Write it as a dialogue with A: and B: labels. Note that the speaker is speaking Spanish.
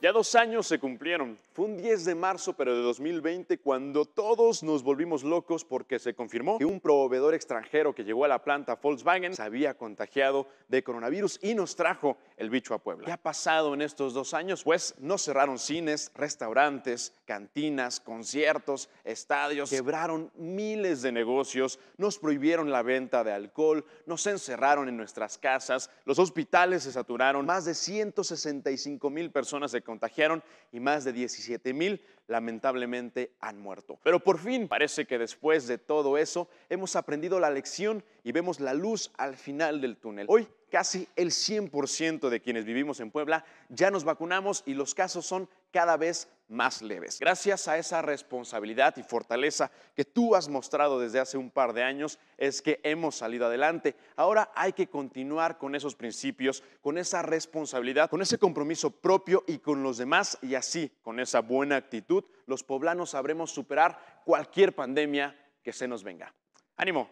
A: Ya dos años se cumplieron. Fue un 10 de marzo, pero de 2020, cuando todos nos volvimos locos porque se confirmó que un proveedor extranjero que llegó a la planta Volkswagen se había contagiado de coronavirus y nos trajo el bicho a Puebla. ¿Qué ha pasado en estos dos años? Pues no cerraron cines, restaurantes, cantinas, conciertos, estadios, quebraron miles de negocios, nos prohibieron la venta de alcohol, nos encerraron en nuestras casas, los hospitales se saturaron, más de 165 mil personas se contagiaron y más de 17 mil lamentablemente han muerto. Pero por fin parece que después de todo eso hemos aprendido la lección y vemos la luz al final del túnel. Hoy casi el 100% de quienes vivimos en Puebla ya nos vacunamos y los casos son cada vez más leves. Gracias a esa responsabilidad y fortaleza que tú has mostrado desde hace un par de años es que hemos salido adelante. Ahora hay que continuar con esos principios, con esa responsabilidad, con ese compromiso propio y con los demás y así, con esa buena actitud, los poblanos sabremos superar cualquier pandemia que se nos venga. Ánimo.